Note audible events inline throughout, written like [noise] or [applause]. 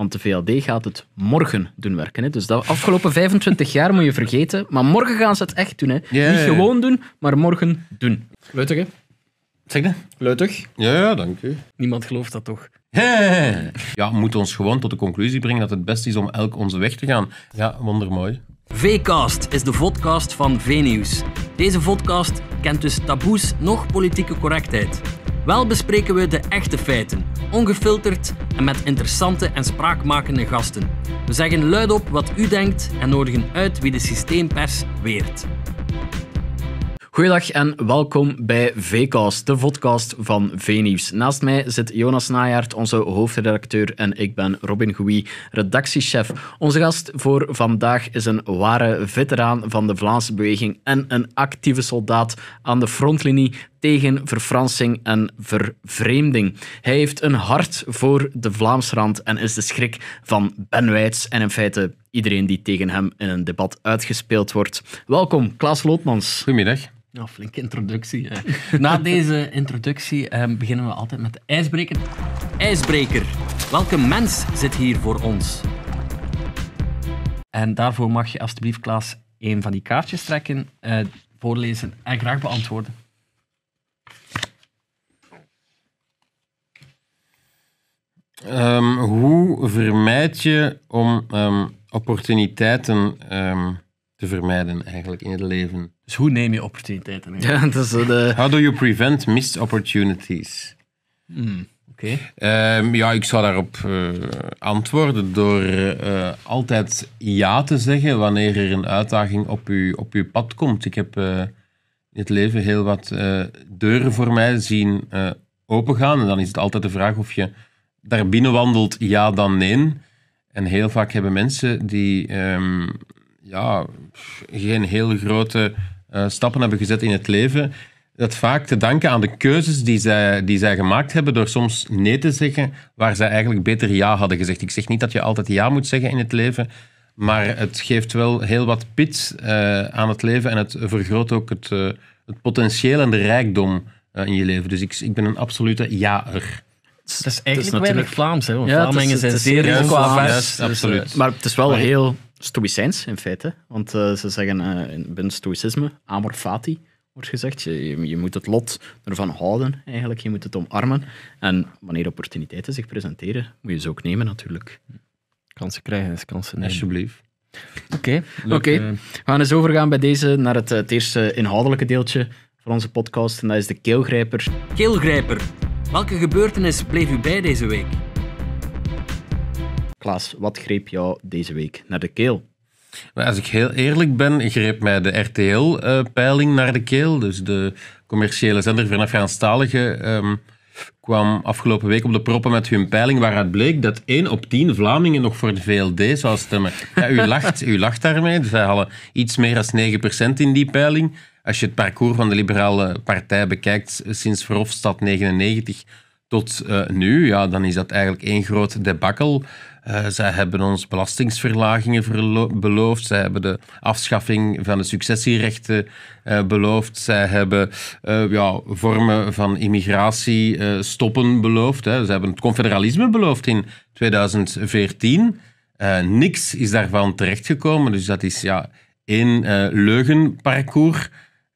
Want de VLD gaat het morgen doen werken. Hè. Dus dat afgelopen 25 jaar moet je vergeten. Maar morgen gaan ze het echt doen. Hè. Niet gewoon doen, maar morgen doen. Leuk, hè? Zeg dat? Leuk? Ja, ja, dank u. Niemand gelooft dat toch? Ja, we moeten ons gewoon tot de conclusie brengen dat het best is om elk onze weg te gaan. Ja, wondermooi. VCast is de podcast van News. Deze podcast kent dus taboes nog politieke correctheid. Wel bespreken we de echte feiten, ongefilterd en met interessante en spraakmakende gasten. We zeggen luid op wat u denkt en nodigen uit wie de systeempers weert. Goedendag en welkom bij VCast, de podcast van VNieuws. Naast mij zit Jonas Najaert, onze hoofdredacteur, en ik ben Robin Gouy, redactiechef. Onze gast voor vandaag is een ware veteraan van de Vlaamse beweging en een actieve soldaat aan de frontlinie tegen verfransing en vervreemding. Hij heeft een hart voor de Vlaamsrand en is de schrik van Ben Weitz en in feite iedereen die tegen hem in een debat uitgespeeld wordt. Welkom, Klaas Lootmans. Goedemiddag. Nou, flinke introductie. Hè. [laughs] Na deze introductie ehm, beginnen we altijd met de ijsbreker. Ijsbreker, welke mens zit hier voor ons? En daarvoor mag je alstublieft, Klaas, een van die kaartjes trekken, eh, voorlezen en graag beantwoorden. Ehm, hoe vermijd je om ehm, opportuniteiten ehm, te vermijden eigenlijk in het leven? Dus hoe neem je opportuniteiten? Ja, [laughs] dat eh, How do you prevent missed opportunities? Hmm, oké. ja, ik zou daarop eh, antwoorden door eh, altijd ja te zeggen wanneer er een uitdaging op je, op uw pad komt. Ik heb in het leven heel wat deuren voor mij zien opengaan. En dan is het altijd de vraag of je daar wandelt, ja dan nee. En heel vaak hebben mensen die ehm, ja, geen heel grote eh, stappen hebben gezet in het leven, dat vaak te danken aan de keuzes die zij, die zij gemaakt hebben door soms nee te zeggen waar zij eigenlijk beter ja hadden gezegd. Ik zeg niet dat je altijd ja moet zeggen in het leven, maar het geeft wel heel wat pit eh, aan het leven en het vergroot ook het, eh, het potentieel en de rijkdom in je leven. Dus ik, ik ben een absolute ja-er. Het is eigenlijk Vlaams, hè? Want Vlamingen zijn zeer Juist, dus, eh, absoluut. maar het is wel heel stoïcijns in feite. Want eh, ze zeggen eh, in binnen stoïcisme, amor fati wordt gezegd. Je, je, moet het lot ervan houden, eigenlijk. Je moet het omarmen. En wanneer opportuniteiten zich presenteren, moet je ze ook nemen, natuurlijk. Kansen krijgen is kansen nemen. Alsjeblieft. Oké, oké. we gaan eens overgaan bij deze naar het, het eerste inhoudelijke deeltje van onze podcast. En dat is de keelgrijper. Keelgrijper. Welke gebeurtenis bleef u bij deze week? Klaas, wat greep jou deze week naar de keel? Nou, als ik heel eerlijk ben, greep mij de RTL-peiling eh, naar de keel. Dus de commerciële zender van Afghaanstaligen um, kwam afgelopen week op de proppen met hun peiling, waaruit bleek dat 1 op 10 Vlamingen nog voor de VLD zou stemmen. Ja, u lacht, u lacht daarmee. Dus hadden iets meer dan 9% in die peiling als je het parcours van de Liberale Partij bekijkt sinds Verhofstadt 99 tot eh, nu, ja, dan is dat eigenlijk één groot debakkel. Uh, zij hebben ons belastingsverlagingen beloofd. Zij hebben de afschaffing van de successierechten eh, beloofd. Zij hebben ja, vormen van immigratie stoppen beloofd. Hè. Zij hebben het confederalisme beloofd in 2014. niks is daarvan terechtgekomen. Dus dat is ja, één leugenparcours.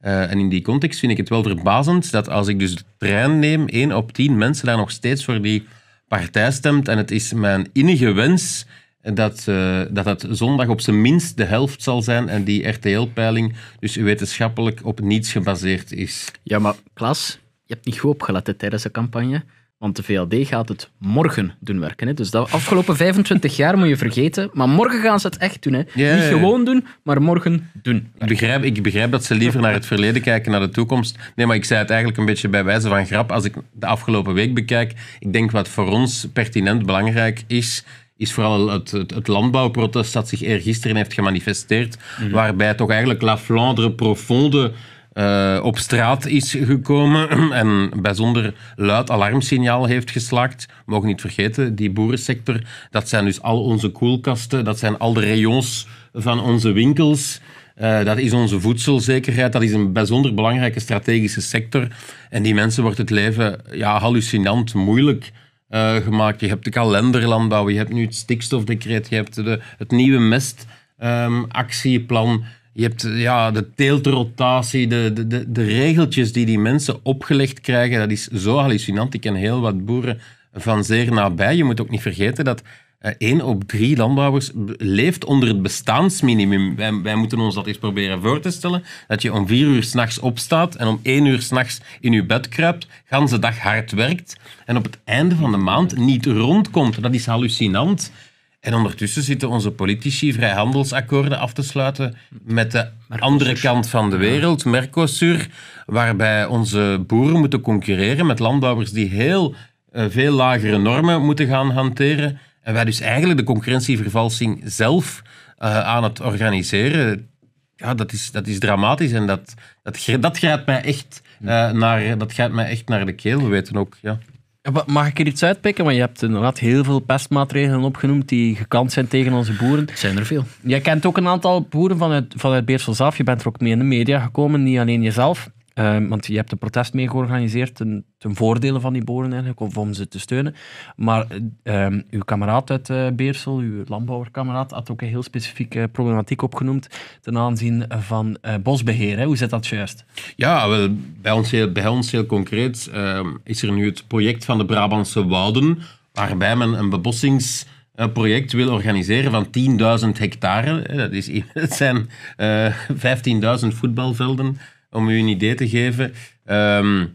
Eh, en in die context vind ik het wel verbazend dat als ik dus de trein neem, 1 op 10 mensen daar nog steeds voor die partij stemt. En het is mijn innige wens dat, eh, dat het zondag op zijn minst de helft zal zijn en die RTL-peiling dus wetenschappelijk op niets gebaseerd is. Ja, maar Klas, je hebt niet goed opgelet tijdens de campagne. Want de VLD gaat het morgen doen werken. Hè. Dus dat afgelopen 25 jaar moet je vergeten. Maar morgen gaan ze het echt doen. Hè. Niet gewoon doen, maar morgen doen. Ik begrijp, ik begrijp dat ze liever naar het verleden kijken, naar de toekomst. Nee, maar ik zei het eigenlijk een beetje bij wijze van grap. Als ik de afgelopen week bekijk, ik denk wat voor ons pertinent belangrijk is, is vooral het, het, landbouwprotest dat zich eergisteren heeft gemanifesteerd, mhm. waarbij toch eigenlijk La Flandre profonde eh, op straat is gekomen [clears throat] en bijzonder luid alarmsignaal heeft geslaakt. We mogen niet vergeten, die boerensector, dat zijn dus al onze koelkasten, dat zijn al de rayons van onze winkels. Eh, dat is onze voedselzekerheid, dat is een bijzonder belangrijke strategische sector. En die mensen wordt het leven ja, hallucinant moeilijk eh, gemaakt. Je hebt de kalenderlandbouw, je hebt nu het stikstofdecreet, je hebt de, het nieuwe mestactieplan. Je hebt ja, de teeltrotatie, de, de, de, regeltjes die die mensen opgelegd krijgen, dat is zo hallucinant. Ik ken heel wat boeren van zeer nabij. Je moet ook niet vergeten dat eh, één op drie landbouwers leeft onder het bestaansminimum. Wij, moeten ons dat eens proberen voor te stellen. Dat je om vier uur s'nachts opstaat en om één uur s'nachts in je bed kruipt, ganse dag hard werkt en op het einde van de maand niet rondkomt. Dat is hallucinant. En ondertussen zitten onze politici vrijhandelsakkoorden af te sluiten met de andere kant van de wereld, Mercosur, waarbij onze boeren moeten concurreren met landbouwers die heel eh, veel lagere normen moeten gaan hanteren. En wij dus eigenlijk de concurrentievervalsing zelf eh, aan het organiseren. Ja, dat is, dat is dramatisch en dat, dat, dat, mij echt, eh, naar, dat gaat mij echt naar de keel, we weten ook. Ja. Mag ik er iets uitpikken? Want je hebt inderdaad heel veel pestmaatregelen opgenoemd die gekant zijn tegen onze boeren. Er Zijn er veel. Jij kent ook een aantal boeren vanuit, vanuit Beersel zelf. Je bent er ook mee in de media gekomen, niet alleen jezelf. Ehm, want je hebt een protest mee georganiseerd ten, ten voordele van die boeren eigenlijk, of om ze te steunen. Maar ehm, uw kameraad uit eh, Beersel, uw landbouwerkameraad, had ook een heel specifieke eh, problematiek opgenoemd ten aanzien van eh, bosbeheer. Hoe zit dat juist? Ja, wel, bij, ons heel, bij ons heel concreet ehm, is er nu het project van de Brabantse Wouden, waarbij men een bebossings project wil organiseren van 10.000 hectare. Dat, is, dat [laughs] zijn 15.000 voetbalvelden om u een idee te geven. Ehm,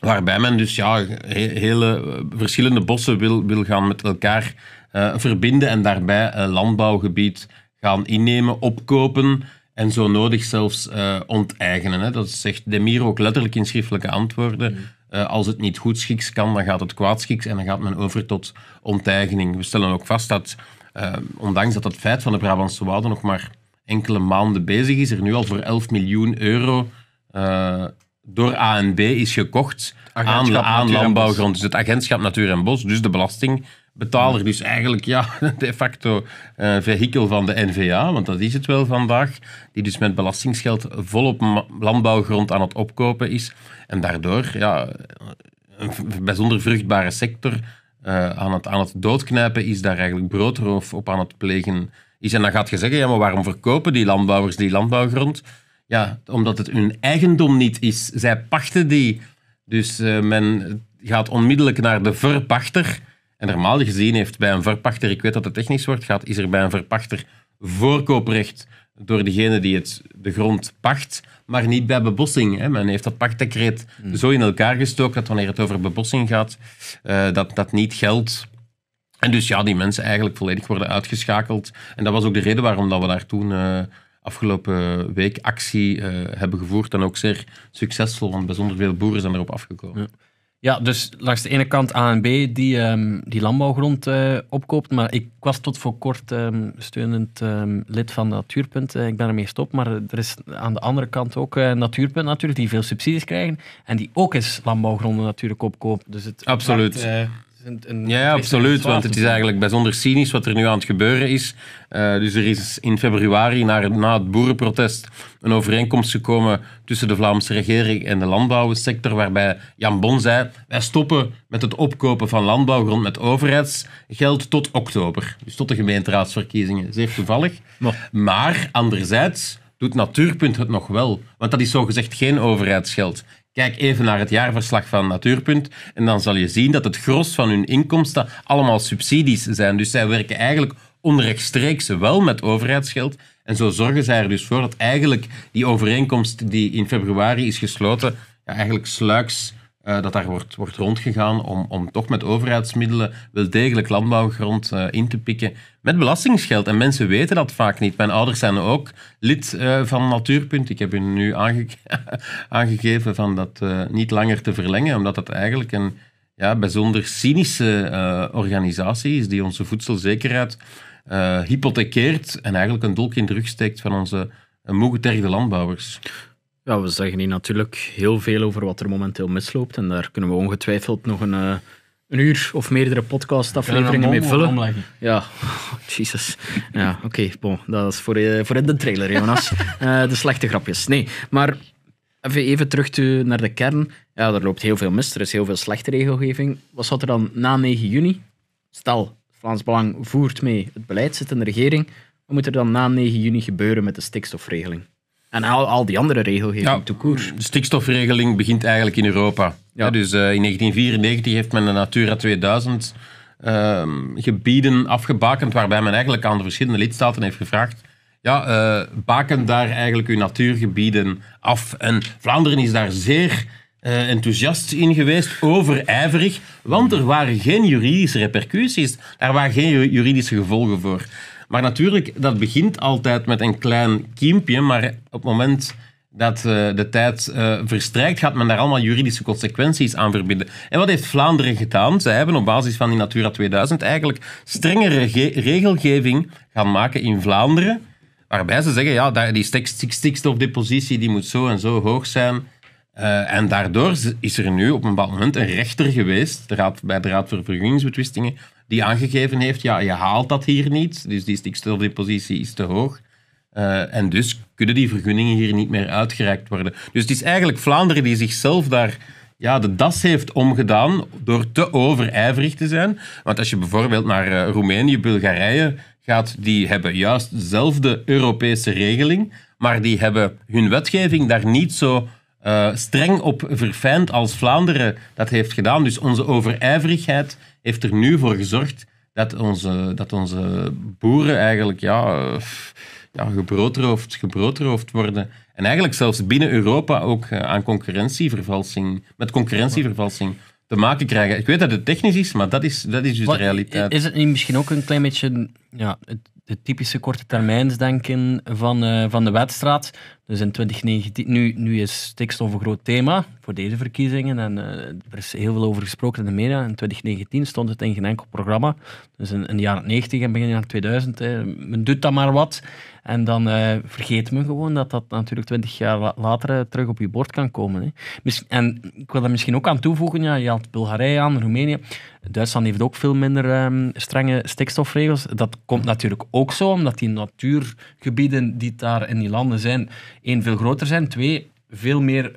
waarbij men dus ja, hele eh, verschillende bossen wil, wil gaan met elkaar eh, verbinden en daarbij een landbouwgebied gaan innemen, opkopen en zo nodig zelfs eh, onteigenen. Hè. Dat zegt Demir ook letterlijk in schriftelijke antwoorden. Mm. als het niet goed schiks kan, dan gaat het kwaad schiks en dan gaat men over tot onteigening. We stellen ook vast dat, ondanks dat het feit van de Brabantse Wouden nog maar enkele maanden bezig is, er nu al voor 11 miljoen euro eh, door ANB is gekocht aan, landbouwgrond. Dus het agentschap Natuur en Bos, dus de belastingbetaler. is Dus eigenlijk ja, [laughs] de facto eh, vehikel van de NVA, want dat is het wel vandaag. Die dus met belastingsgeld volop landbouwgrond aan het opkopen is. En daardoor ja, een bijzonder vruchtbare sector eh, aan, het, aan het doodknijpen is, daar eigenlijk broodroof op aan het plegen is. En dan gaat je zeggen, ja, maar waarom verkopen die landbouwers die landbouwgrond? ja, omdat het hun eigendom niet is. Zij pachten die. Dus eh, men gaat onmiddellijk naar de verpachter. En normaal gezien heeft bij een verpachter, ik weet dat het technisch wordt gaat, is er bij een verpachter voorkooprecht door degene die het, de grond pacht, maar niet bij bebossing. Hè. Men heeft dat pachtdecreet hmm. zo in elkaar gestoken dat wanneer het over bebossing gaat, eh, dat dat niet geldt. En dus ja, die mensen eigenlijk volledig worden uitgeschakeld. En dat was ook de reden waarom dat we daar toen... Eh, afgelopen week actie eh, hebben gevoerd. En ook zeer succesvol, want bijzonder veel boeren zijn erop afgekomen. Ja. dus langs de ene kant ANB die, um, die landbouwgrond eh, opkoopt. Maar ik was tot voor kort ehm, steunend ehm, lid van Natuurpunt. Eh, ik ben ermee gestopt. Maar er is aan de andere kant ook Natuurpunt natuurlijk, die veel subsidies krijgen. En die ook eens landbouwgronden natuurlijk opkoopt. Dus het Absoluut ja, absoluut. Want het is eigenlijk bijzonder cynisch wat er nu aan het gebeuren is. Eh, dus er is in februari, na, na het boerenprotest, een overeenkomst gekomen tussen de Vlaamse regering en de landbouwsector, waarbij Jan Bon zei, wij stoppen met het opkopen van landbouwgrond met overheidsgeld tot oktober. Dus tot de gemeenteraadsverkiezingen. Zeer toevallig. maar anderzijds doet Natuurpunt het nog wel. Want dat is zogezegd geen overheidsgeld. Kijk even naar het jaarverslag van Natuurpunt en dan zal je zien dat het gros van hun inkomsten allemaal subsidies zijn. Dus zij werken eigenlijk onrechtstreeks wel met overheidsgeld. En zo zorgen zij er dus voor dat eigenlijk die overeenkomst die in februari is gesloten, ja, eigenlijk sluiks eh, dat daar wordt, wordt rondgegaan om, om toch met overheidsmiddelen wel degelijk landbouwgrond eh, in te pikken met belastingsgeld. En mensen weten dat vaak niet. Mijn ouders zijn ook lid eh, van Natuurpunt. Ik heb hun nu aange [laughs] aangegeven van dat niet langer te verlengen, omdat dat eigenlijk een ja, bijzonder cynische organisatie is die onze voedselzekerheid hypothekeert en eigenlijk een dolk in de rug steekt van onze moegeterde landbouwers. Ja, we zeggen hier natuurlijk heel veel over wat er momenteel misloopt. En daar kunnen we ongetwijfeld nog een, eh, een uur of meerdere podcastafleveringen mee vullen. Ja, oh, [laughs] Ja, oké, bon. Dat is voor, eh, voor in de trailer, Jonas. [laughs] Eh, de slechte grapjes. Nee, maar even, even terug te, naar de kern. Ja, er loopt heel veel mis. Er is heel veel slechte regelgeving. Wat zat er dan na 9 juni? Stel, Vlaams Belang voert mee het beleid, zit in de regering. Wat moet er dan na 9 juni gebeuren met de stikstofregeling? En al, al die andere regelgeving ja, koers. De stikstofregeling begint eigenlijk in Europa. Ja. dus eh, in 1994 heeft men de Natura 2000 ehm, gebieden afgebakend, waarbij men eigenlijk aan de verschillende lidstaten heeft gevraagd ja, uh, baken daar eigenlijk uw natuurgebieden af. En Vlaanderen is daar zeer eh, enthousiast in geweest, overijverig, want er waren geen juridische repercussies, daar waren geen juridische gevolgen voor. Maar natuurlijk, dat begint altijd met een klein kiempje. Maar op het moment dat eh, de tijd uh, verstrijkt, gaat men daar allemaal juridische consequenties aan verbinden. En wat heeft Vlaanderen gedaan? Zij hebben op basis van die Natura 2000 eigenlijk strengere regelgeving gaan maken in Vlaanderen. Waarbij ze zeggen, ja, die stikstofdepositie die moet zo en zo hoog zijn. Eh, en daardoor is er nu op een bepaald moment een rechter geweest de raad, bij de Raad voor Vergunningsbetwistingen die aangegeven heeft, ja, je haalt dat hier niet, dus die stikstofdepositie is te hoog. Eh, en dus kunnen die vergunningen hier niet meer uitgereikt worden. Dus het is eigenlijk Vlaanderen die zichzelf daar ja, de das heeft omgedaan door te overijverig te zijn. Want als je bijvoorbeeld naar eh, Roemenië, Bulgarije gaat, die hebben juist dezelfde Europese regeling, maar die hebben hun wetgeving daar niet zo eh, streng op verfijnd als Vlaanderen dat heeft gedaan. Dus onze overijverigheid heeft er nu voor gezorgd dat onze, dat onze boeren eigenlijk ja, ja, gebroodroofd, gebroodroofd worden. En eigenlijk zelfs binnen Europa ook eh, aan concurrentievervalsing, met concurrentievervalsing te maken krijgen. Ik weet dat het technisch is, maar dat is, dat is dus de realiteit. Is het niet misschien ook een klein beetje ja, het de typische korte termijnsdenken van, eh, van de wedstrijd. Dus in 2019, nu, nu is stikstof een groot thema voor deze verkiezingen. En eh, er is heel veel over gesproken in de media. In 2019 stond het in geen enkel programma. Dus in, in de jaren 90 en begin jaren 2000. Hè, eh, men doet dat maar wat. En dan vergeet men gewoon dat dat natuurlijk 20 jaar later terug op je bord kan komen. Hè. En ik wil daar misschien ook aan toevoegen. Ja, je haalt Bulgarije aan, Roemenië. Duitsland heeft ook veel minder ehm, strenge stikstofregels. Dat komt natuurlijk ook zo, omdat die natuurgebieden die daar in die landen zijn, één, veel groter zijn, twee, veel meer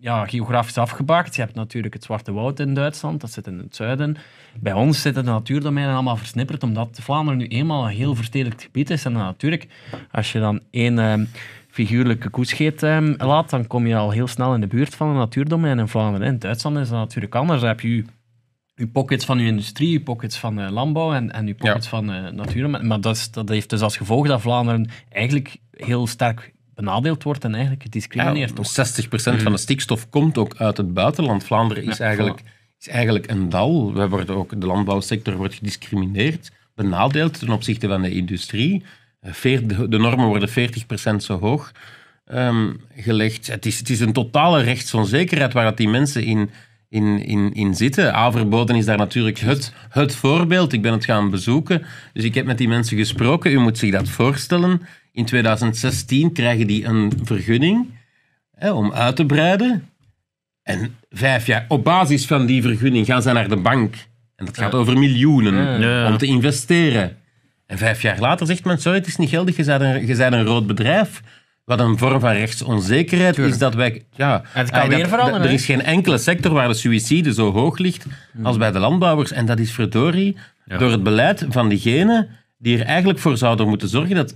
ja, geografisch afgebaakt. Je hebt natuurlijk het Zwarte Woud in Duitsland, dat zit in het zuiden. Bij ons zitten de natuurdomeinen allemaal versnipperd, omdat Vlaanderen nu eenmaal een heel verstedelijkt gebied is. En dan natuurlijk, als je dan één ehm, figuurlijke koetsgeet ehm, laat, dan kom je al heel snel in de buurt van een natuurdomein in Vlaanderen. In Duitsland is dat natuurlijk anders. Dan heb je uw pockets van uw industrie, uw pockets van eh, landbouw en, en uw pockets van eh, natuur. Maar, dat, dat, heeft dus als gevolg dat Vlaanderen eigenlijk heel sterk benadeeld wordt en eigenlijk gediscrimineerd wordt. 60% van de hmm. stikstof komt ook uit het buitenland. Vlaanderen is, eigenlijk, is eigenlijk een dal. We worden ook, de landbouwsector wordt gediscrimineerd, benadeeld ten opzichte van de industrie. Eh, de, normen worden 40% zo hoog ehm, gelegd. Het is, het is een totale rechtsonzekerheid waar dat die mensen in in, in, in zitten. Averboden is daar natuurlijk het, het voorbeeld. Ik ben het gaan bezoeken. Dus ik heb met die mensen gesproken. U moet zich dat voorstellen. In 2016 krijgen die een vergunning hè, om uit te breiden. En vijf jaar, op basis van die vergunning gaan zij naar de bank. En dat gaat over miljoenen om te investeren. En vijf jaar later zegt men, sorry, het is niet geldig, je bent je bent een rood bedrijf wat een vorm van rechtsonzekerheid is dat wij... Ja, het kan ah, veranderen. Er is geen enkele sector waar de suïcide zo hoog ligt hmm. als bij de landbouwers. En dat is verdorie door het beleid van diegenen die er eigenlijk voor zouden moeten zorgen dat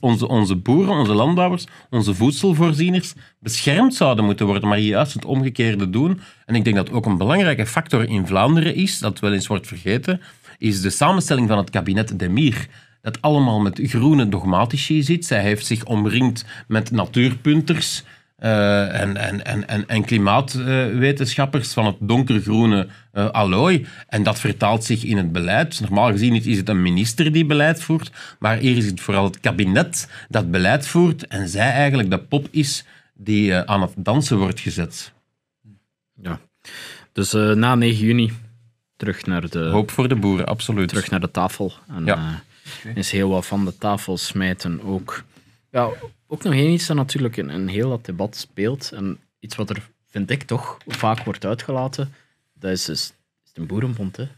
onze, onze boeren, onze landbouwers, onze voedselvoorzieners beschermd zouden moeten worden, maar juist het omgekeerde doen. En ik denk dat ook een belangrijke factor in Vlaanderen is, dat wel eens wordt vergeten, is de samenstelling van het kabinet Demir dat allemaal met groene dogmatici zit. Zij heeft zich omringd met natuurpunters en, en, en, en, en klimaatwetenschappers van het donkergroene uh, allooi. En dat vertaalt zich in het beleid. Normaal gezien is het een minister die beleid voert, maar hier is het vooral het kabinet dat beleid voert en zij eigenlijk de pop is die aan het dansen wordt gezet. Ja, dus na 9 juni terug naar de... Hoop voor de boeren, absoluut. Terug naar de tafel. En, ja. Is dus heel wat van de tafel smijten ook. Ja, ook nog één iets dat natuurlijk in, heel dat debat speelt. En iets wat er, vind ik toch, vaak wordt uitgelaten. Dat is, is, is een boerenbond, hè?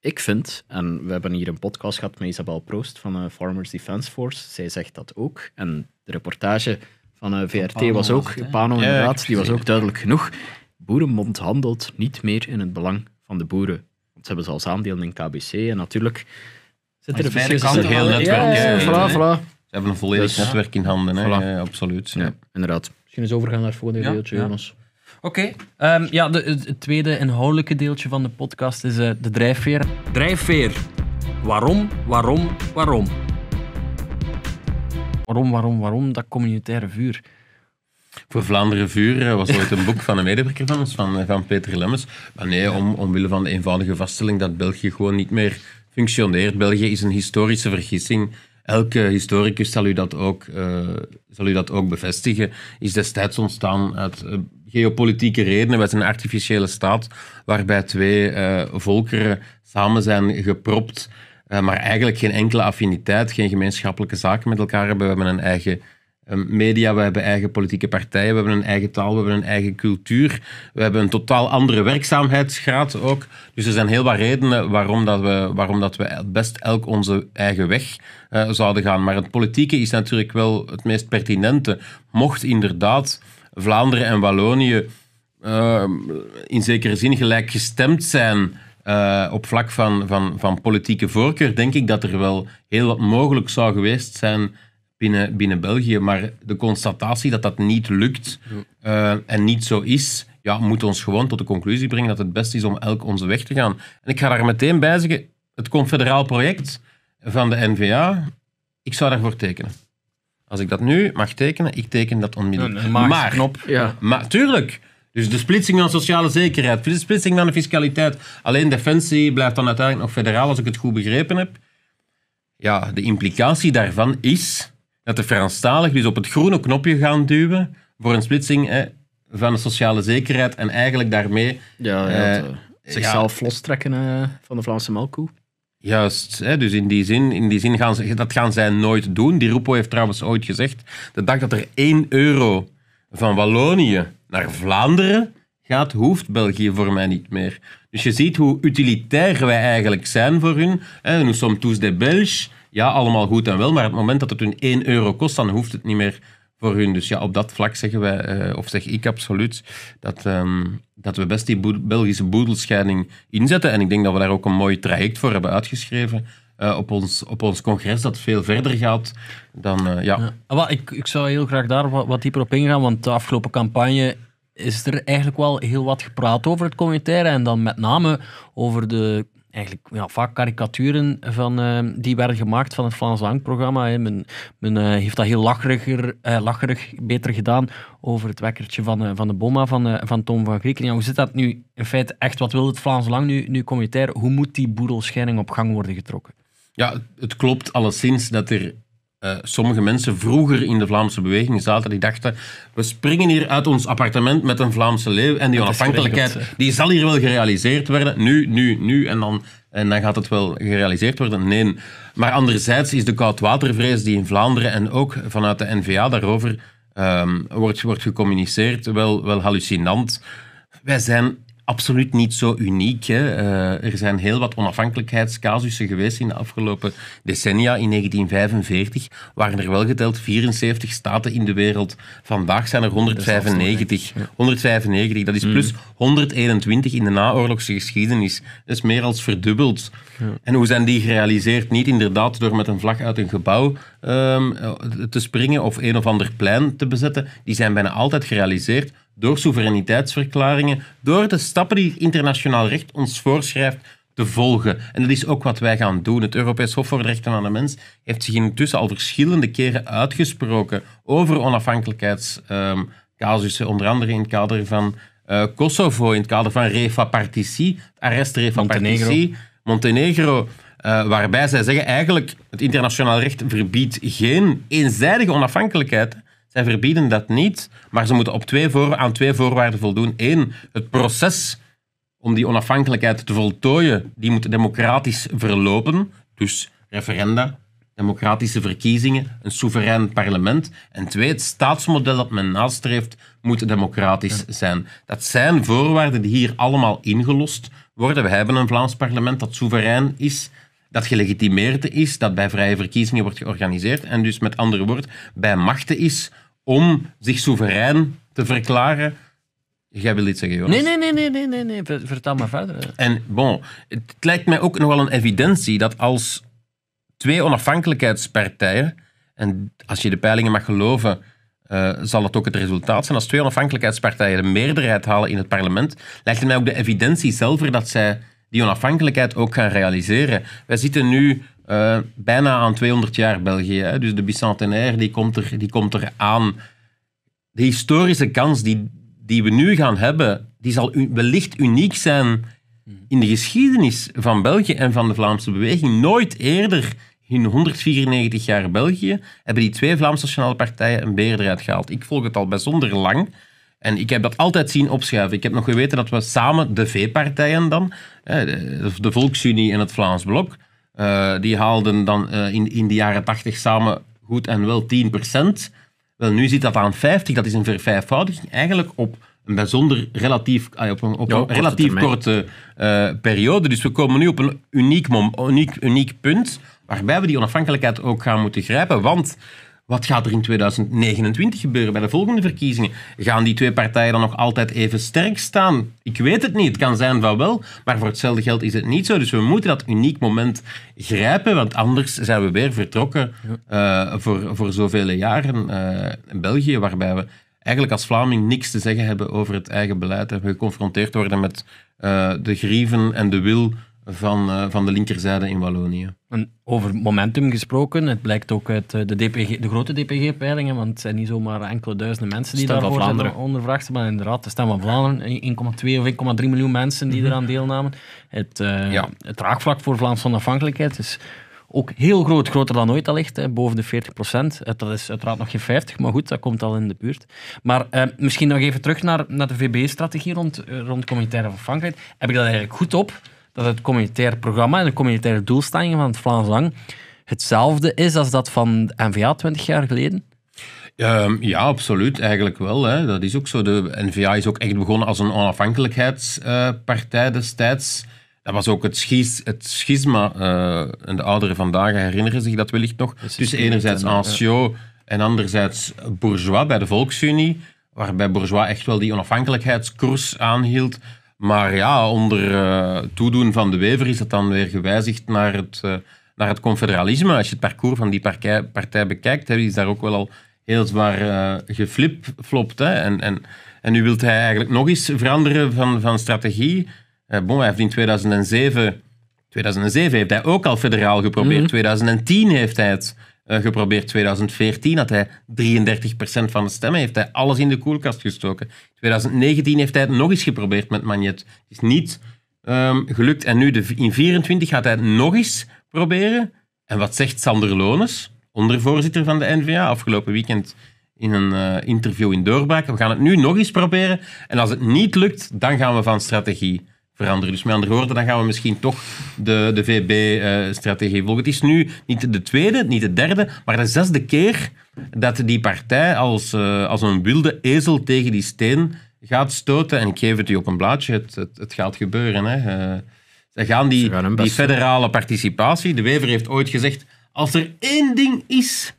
ik vind, en we hebben hier een podcast gehad met Isabel Proost van eh, Farmers Defence Force, zij zegt dat ook. En de reportage van eh, VRT was ook, was Pano ja, inderdaad, die was ook duidelijk genoeg. Boerenbond handelt niet meer in het belang van de boeren. Want ze hebben zelfs aandelen in KBC en natuurlijk Zit er een kan tussen? heel netwerk. Ja, ja, Ze hebben een volledig dus- netwerk in handen, Ja, absoluut. Ja, inderdaad. Misschien eens overgaan naar het volgende deeltje, Jonas. Oké. Ehm, ja, de, het tweede inhoudelijke deeltje van de podcast is eh, de drijfveer. Drijfveer. Waarom, waarom, waarom? Waarom, waarom, waarom dat communautaire vuur? Voor Vlaanderen Vuur eh, was ooit een boek van een medewerker van ons, van, eh, van Peter Lemmens. Maar nee, om, omwille van de eenvoudige vaststelling dat België gewoon niet meer functioneert. België is een historische vergissing. Elke historicus zal u dat ook, uh, zal u dat ook bevestigen. Is destijds ontstaan uit eh, geopolitieke redenen. Wij zijn een artificiële staat waarbij twee eh, volkeren samen zijn gepropt, maar eigenlijk geen enkele affiniteit, geen gemeenschappelijke zaken met elkaar hebben. We hebben een eigen Ehm, media, we hebben eigen politieke partijen, we hebben een eigen taal, we hebben een eigen cultuur, we hebben een totaal andere werkzaamheidsgraad ook. Dus er zijn heel wat redenen waarom dat we, waarom dat we best elk onze eigen weg eh, zouden gaan. Maar het politieke is natuurlijk wel het meest pertinente. Mocht inderdaad Vlaanderen en Wallonië ehm, in zekere zin gelijk gestemd zijn eh, op vlak van, van, van politieke voorkeur, denk ik dat er wel heel wat mogelijk zou geweest zijn binnen, België. Maar de constatatie dat dat niet lukt eh, en niet zo is, ja, moet ons gewoon tot de conclusie brengen dat het best is om elk onze weg te gaan. En ik ga daar meteen bij zeggen, het confederaal project van de NVA, ik zou daarvoor tekenen. Als ik dat nu mag tekenen, ik teken dat onmiddellijk. Een, maar, knop. Ja. maar tuurlijk. Dus de splitsing van sociale zekerheid, de splitsing van de fiscaliteit. Alleen defensie blijft dan uiteindelijk nog federaal, als ik het goed begrepen heb. Ja, de implicatie daarvan is dat de Franstaligen dus op het groene knopje gaan duwen voor een splitsing van de sociale zekerheid en eigenlijk daarmee ja, ja, eh, eh, zichzelf ja, lostrekken eh, van de Vlaamse melkkoe. Juist, hè, dus in die zin, in die zin gaan ze, dat gaan zij nooit doen. Die Rupo heeft trouwens ooit gezegd, de dag dat er 1 euro van Wallonië naar Vlaanderen gaat, hoeft België voor mij niet meer. Dus je ziet hoe utilitair wij eigenlijk zijn voor hun. Hè, nous sommes tous des Belges ja, allemaal goed en wel, maar het moment dat het hun 1 euro kost, dan hoeft het niet meer voor hun. Dus ja, op dat vlak zeggen wij, eh, of zeg ik absoluut, dat, ehm, dat we best die Belgische boedelscheiding inzetten. En ik denk dat we daar ook een mooi traject voor hebben uitgeschreven. Eh, op, ons, op ons congres dat veel verder gaat dan. Eh, ja. ja. Ah, ik, ik zou heel graag daar wat, wat dieper op ingaan, want de afgelopen campagne is er eigenlijk wel heel wat gepraat over het communitaire en dan met name over de eigenlijk vaak karikaturen van, eh, die werden gemaakt van het Vlaams Lang-programma. Men, eh, heeft dat heel lacheriger, uh, lacherig beter gedaan over het wekkertje van, van de bomma van, van Tom van Grieken. Ja, hoe zit dat nu in feite echt? Wat wil het Vlaams Lang nu, nu communitair? Hoe moet die boedelschijning op gang worden getrokken? Ja, het klopt alleszins dat er eh, sommige mensen vroeger in de Vlaamse beweging zaten die dachten we springen hier uit ons appartement met een Vlaamse leeuw en die onafhankelijkheid eh. die zal hier wel gerealiseerd worden, nu, nu, nu en dan, en dan gaat het wel gerealiseerd worden. Nee, maar anderzijds is de koudwatervrees die in Vlaanderen en ook vanuit de NVA daarover ehm, wordt, wordt gecommuniceerd wel, wel hallucinant. Wij zijn absoluut niet zo uniek. Eh, er zijn heel wat onafhankelijkheidscasussen geweest in de afgelopen decennia. In 1945 waren er wel geteld 74 staten in de wereld. Vandaag zijn er 195. 195, dat is mm. plus 121 in de naoorlogse geschiedenis. Dat is meer als verdubbeld. En hoe zijn die gerealiseerd? Niet inderdaad door met een vlag uit een gebouw ehm, eh, te springen of een of ander plein te bezetten. Die zijn bijna altijd gerealiseerd door soevereiniteitsverklaringen, door de stappen die internationaal recht ons voorschrijft te volgen. En dat is ook wat wij gaan doen. Het Europees Hof voor de Rechten van de Mens heeft zich intussen al verschillende keren uitgesproken over onafhankelijkheidscasussen, onder andere in het kader van eh, Kosovo, in het kader van Refa het arrest Refa Partici, Montenegro. Eh, waarbij zij zeggen eigenlijk het internationaal recht verbiedt geen eenzijdige onafhankelijkheid. Zij verbieden dat niet, maar ze moeten op twee voor, aan twee voorwaarden voldoen. Eén, het proces om die onafhankelijkheid te voltooien, die moet democratisch verlopen. Dus referenda, democratische verkiezingen, een soeverein parlement. En twee, het staatsmodel dat men nastreeft moet democratisch zijn. Dat zijn voorwaarden die hier allemaal ingelost worden. We hebben een Vlaams parlement dat soeverein is, dat gelegitimeerd is, dat bij vrije verkiezingen wordt georganiseerd en dus met andere woorden bij machten is om zich soeverein te verklaren. Jij wil iets zeggen, Joris? Nee, nee, nee, nee, nee, nee, vertel maar verder. En bon, het lijkt mij ook nog wel een evidentie dat als twee onafhankelijkheidspartijen, en als je de peilingen mag geloven, eh, zal het ook het resultaat zijn. Als twee onafhankelijkheidspartijen de meerderheid halen in het parlement, lijkt het mij ook de evidentie zelf dat zij die onafhankelijkheid ook gaan realiseren. Wij zitten nu eh, bijna aan 200 jaar België. Hè? Dus de bicentenaire die komt, er, die komt er aan. De historische kans die, die we nu gaan hebben, die zal wellicht uniek zijn in de geschiedenis van België en van de Vlaamse beweging. Nooit eerder in 194 jaar België hebben die twee Vlaamse nationale partijen een beerderheid gehaald. Ik volg het al bijzonder lang. En ik heb dat altijd zien opschuiven. Ik heb nog geweten dat we samen de V-partijen dan, de Volksunie en het Vlaams Blok, eh, die haalden dan eh, in, in de jaren 80 samen goed en wel 10%. Wel, nu zit dat aan 50, dat is een vervijfvoudiging. Eigenlijk op een bijzonder relatief, ah, op een, korte relatief korte eh, periode. Dus we komen nu op een uniek, mom, uniek, uniek punt waarbij we die onafhankelijkheid ook gaan moeten grijpen. Want wat gaat er in 2029 gebeuren bij de volgende verkiezingen? Gaan die twee partijen dan nog altijd even sterk staan? Ik weet het niet. Het kan zijn van wel, maar voor hetzelfde geld is het niet zo. Dus we moeten dat uniek moment grijpen, want anders zijn we weer vertrokken eh, voor, voor zoveel jaren eh, in België, waarbij we eigenlijk als Vlaming niks te zeggen hebben over het eigen beleid en we geconfronteerd worden met eh, de grieven en de wil van, eh, van de linkerzijde in Wallonië. En over momentum gesproken, het blijkt ook uit eh, de, DPG, de grote DPG-peilingen, want het zijn niet zomaar enkele duizenden mensen die daarvoor zijn ondervraagd, maar inderdaad, de staan van Vlaanderen, 1,2 of 1,3 miljoen mensen die mhm. eraan deelnamen. Het, uh, het draagvlak voor Vlaams onafhankelijkheid is ook heel groot, groter dan ooit allicht, hè, boven de 40 procent. Dat is uiteraard nog geen 50, maar goed, dat komt al in de buurt. Maar misschien nog even terug naar, naar de VB-strategie rond, rond communitaire onafhankelijkheid. Heb ik dat eigenlijk goed op? dat het communitair programma en de communitaire doelstellingen van het Vlaams Lang hetzelfde is als dat van de NVA 20 jaar geleden? Ehm, ja, absoluut. Eigenlijk wel. Hè. Dat is ook zo. De NVA is ook echt begonnen als een onafhankelijkheidspartij destijds. Dat was ook het, schis, het schisma, en eh, de ouderen vandaag herinneren zich dat wellicht nog, Dus enerzijds anciaux en anderzijds bourgeois bij de Volksunie, waarbij bourgeois echt wel die onafhankelijkheidskoers aanhield. Maar ja, onder eh, toedoen van de Wever is dat dan weer gewijzigd naar het, eh, naar het confederalisme. Als je het parcours van die partij, partij bekijkt, is daar ook wel al heel zwaar uh, geflipflopt. Hè. En, en, en nu wilt hij eigenlijk nog eens veranderen van, van strategie. bon, hij heeft in 2007, 2007 heeft hij ook al federaal geprobeerd. 2010 mhm. heeft hij het eh, geprobeerd. 2014 had hij 33% van de stemmen, heeft hij alles in de koelkast gestoken. 2019 heeft hij het nog eens geprobeerd met Magnet. Het is niet ehm, gelukt. En nu de, in 2024 gaat hij het nog eens proberen. En wat zegt Sander Lones, ondervoorzitter van de NVA, afgelopen weekend in een eh, interview in Doorbraak? We gaan het nu nog eens proberen. En als het niet lukt, dan gaan we van strategie veranderen. Dus met andere woorden, dan gaan we misschien toch de, de VB-strategie eh, volgen. Het is nu niet de tweede, niet de derde, maar de zesde keer dat die partij als, eh, als een wilde ezel tegen die steen gaat stoten. En ik geef het u op een blaadje, het, het, gaat gebeuren. Hè. Eh, ze gaan die, die federale participatie, de Wever heeft ooit gezegd, als er één ding is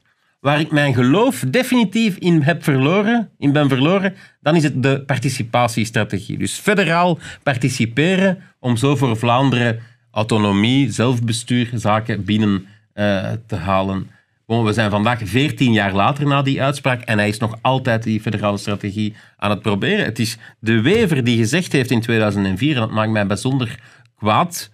waar ik mijn geloof definitief in heb verloren, in ben verloren, dan is het de participatiestrategie. Dus federaal participeren om zo voor Vlaanderen autonomie, zelfbestuur, zaken binnen eh, te halen. we zijn vandaag 14 jaar later na die uitspraak en hij is nog altijd die federale strategie aan het proberen. Het is de Wever die gezegd heeft in 2004, en dat maakt mij bijzonder kwaad,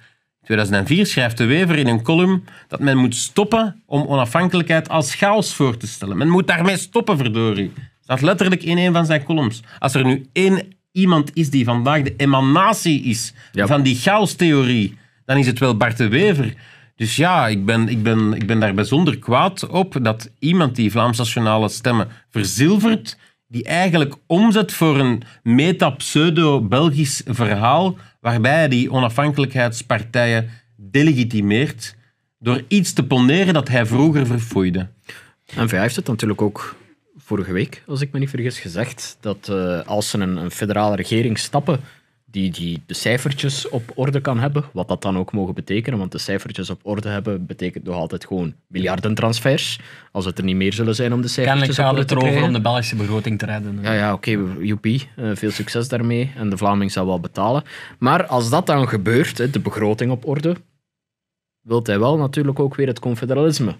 2004 schrijft de Wever in een column dat men moet stoppen om onafhankelijkheid als chaos voor te stellen. Men moet daarmee stoppen, verdorie. Dat letterlijk in een van zijn columns. Als er nu één iemand is die vandaag de emanatie is van die chaostheorie, dan is het wel Bart de Wever. Dus ja, ik ben, ik, ben, ik ben daar bijzonder kwaad op dat iemand die Vlaams nationale stemmen verzilvert, die eigenlijk omzet voor een meta-pseudo-Belgisch verhaal, waarbij hij die onafhankelijkheidspartijen delegitimeert door iets te poneren dat hij vroeger verfoeide. En hij heeft het natuurlijk ook vorige week, als ik me niet vergis, gezegd dat eh, als ze een, een, federale regering stappen, die, die de cijfertjes op orde kan hebben, wat dat dan ook mogen betekenen, want de cijfertjes op orde hebben betekent nog altijd gewoon miljardentransfers, als het er niet meer zullen zijn om de cijfertjes Kennelijk op orde te krijgen. het erover om de Belgische begroting te redden. Ja, ja oké, okay, joepie, eh, veel succes daarmee, en de Vlaming zal wel betalen. Maar als dat dan gebeurt, de begroting op orde, wilt hij wel natuurlijk ook weer het confederalisme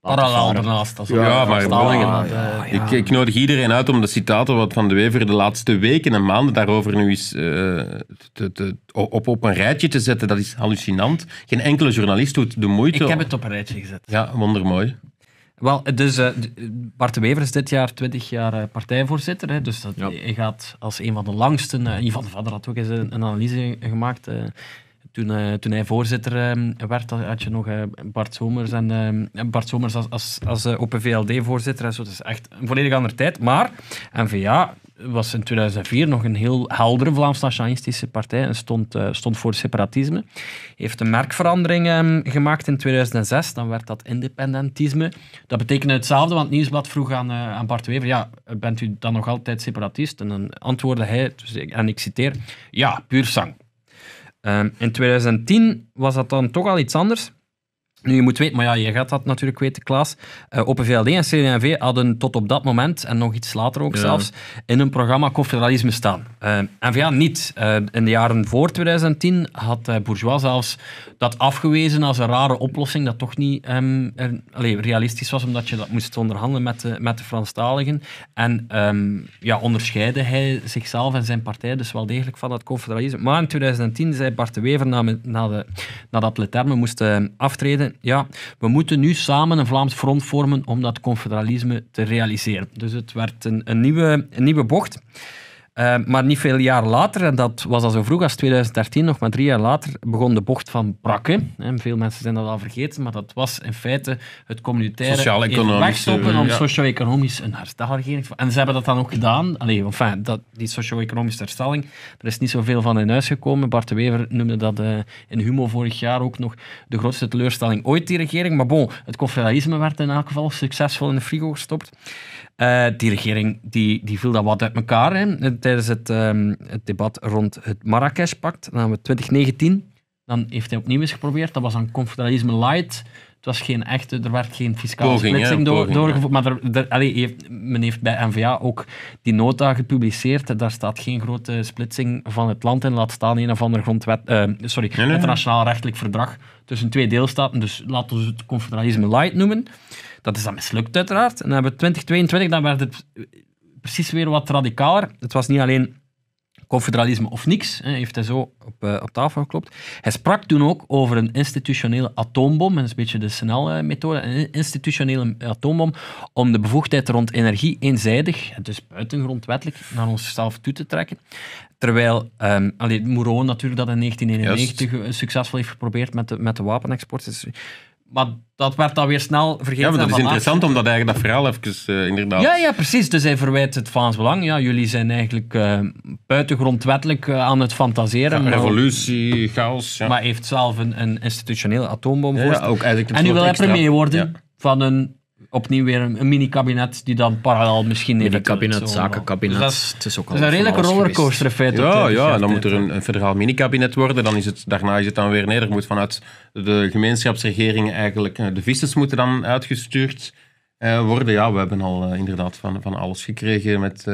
Parallel ernaast. ja, maar ik, ik, nodig iedereen uit om de citaten wat Van de Wever de laatste weken en maanden daarover nu eens eh, op, op een rijtje te zetten. Dat is hallucinant. Geen enkele journalist doet de moeite. Ik heb het op een rijtje gezet. Ja, wondermooi. Wel, dus eh, Bart de Wever is dit jaar 20 jaar eh, partijvoorzitter. Hè, dus dat, hij gaat als een van de langsten. Uh, Ivan Vader had ook eens een, een analyse gemaakt. Eh, toen, hij voorzitter ehm, werd, had je nog eh, Bart Somers, ehm, en, Bart Somers als, als, als eh, Open VLD-voorzitter. Dat is echt een volledig andere tijd. Maar NVA was in 2004 nog een heel heldere Vlaams-nationalistische partij en stond, stond voor separatisme. Heeft een merkverandering ehm, gemaakt in 2006, dan werd dat independentisme. Dat betekende hetzelfde, want het Nieuwsblad vroeg aan, aan Bart Wever, ja, bent u dan nog altijd separatist? En dan antwoordde hij, dus, en ik citeer, ja, puur zang. Ehm, in 2010 was dat dan toch al iets anders. Nu, je moet weten, maar ja, je gaat dat natuurlijk weten, Klaas. Uh, Open VLD en CD&V hadden tot op dat moment, en nog iets later ook zelfs, in hun programma confederalisme staan. En eh, n niet. Eh, in de jaren voor 2010 had Bourgeois zelfs dat afgewezen als een rare oplossing, dat toch niet ehm, realistisch was, omdat je dat moest onderhandelen met de, met de Franstaligen. En um, ja, onderscheidde hij zichzelf en zijn partij dus wel degelijk van dat confederalisme. Maar in 2010 zei Bart de Wever, na, na, de, nadat Leterme moest ehm, aftreden, ja, we moeten nu samen een Vlaams front vormen om dat confederalisme te realiseren. Dus het werd een, een nieuwe, een nieuwe bocht. Ehm, maar niet veel jaar later, en dat was al zo vroeg als 2013, nog maar drie jaar later, begon de bocht van Brakke. veel mensen zijn dat al vergeten, maar dat was in feite het communitaire wegstoppen om ja. socio-economisch een herstelregering En ze hebben dat dan ook gedaan. Allee, enfin, dat, die socio-economische herstelling, er is niet zoveel van in huis gekomen. Bart de Wever noemde dat eh, in Humo vorig jaar ook nog de grootste teleurstelling ooit, die regering. Maar bon, het confederalisme werd in elk geval succesvol in de frigo gestopt. Eh, die regering die, die viel dat wat uit elkaar. Hè. Tijdens het, ehm, het debat rond het Marrakesh-pact, dan hebben we 2019. Dan heeft hij opnieuw eens geprobeerd. Dat was een confederalisme light. Het was geen echte, er werd geen fiscale splitsing doorgevoerd. Maar er, er, heeft, men heeft bij NVA ook die nota gepubliceerd. Daar staat geen grote splitsing van het land in. Laat staan een of ander grondwet, eh, sorry, internationaal rechtelijk verdrag tussen twee deelstaten. Dus laten we het confederalisme light noemen. Dat is dan mislukt, uiteraard. En dan hebben we 2022, dan werd het precies weer wat radicaler. Het was niet alleen confederalisme of niks, hè, heeft hij zo op, eh, op tafel geklopt. Hij sprak toen ook over een institutionele atoombom, dat is een beetje de Snell-methode, een institutionele atoombom, om de bevoegdheid rond energie eenzijdig, dus buitengrondwettelijk, naar onszelf toe te trekken. Terwijl um, allee, Moreau natuurlijk dat in 1991 eh, succesvol heeft geprobeerd met de, met de wapenexport. Maar dat werd dan weer snel vergeten. Ja, maar dat is interessant omdat eigenlijk dat verhaal even eh, inderdaad. Ja, ja, precies. Dus hij verwijt het Vlaams Belang. Ja, jullie zijn eigenlijk eh, buitengrondwettelijk eh, aan het fantaseren. revolutie, chaos. Ja. Maar heeft zelf een, een institutionele atoombom ja, ja, ook eigenlijk En nu wil hij premier worden van een opnieuw weer een, mini-kabinet die dan parallel misschien... Een kabinet, zakenkabinet. dat is, het is een redelijke rollercoaster Ja, ja dan moet er een, een federaal mini-kabinet worden. Dan is het, daarna is het dan weer... Nee, er moet vanuit de gemeenschapsregering eigenlijk... Eh, de vissers moeten dan uitgestuurd eh, worden. Ja, we hebben al eh, inderdaad van, van alles gekregen met...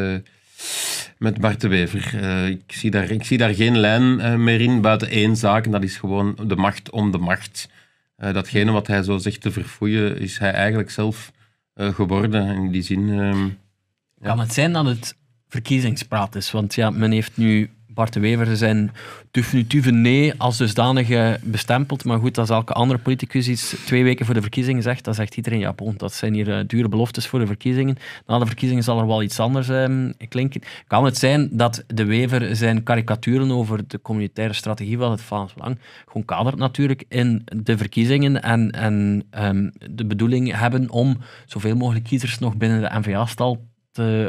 Met Bart de Wever. ik, zie daar, ik zie daar geen lijn meer in buiten één zaak. dat is gewoon de macht om de macht. Eh, datgene wat hij zo zegt te verfoeien, is hij eigenlijk zelf eh, geworden. In die zin. Ehm, ja. Kan het zijn dat het verkiezingspraat is? Want ja, men heeft nu Bart de Wever zijn definitieve nee als dusdanige bestempeld. Maar goed, als elke andere politicus iets twee weken voor de verkiezingen zegt, dan zegt iedereen ja, bon, dat zijn hier eh, dure beloftes voor de verkiezingen. Na de verkiezingen zal er wel iets anders ehm, klinken. Kan het zijn dat de Wever zijn karikaturen over de communautaire strategie van het Vlaams Belang gewoon kadert natuurlijk in de verkiezingen en, en ehm, de bedoeling hebben om zoveel mogelijk kiezers nog binnen de NVA-stal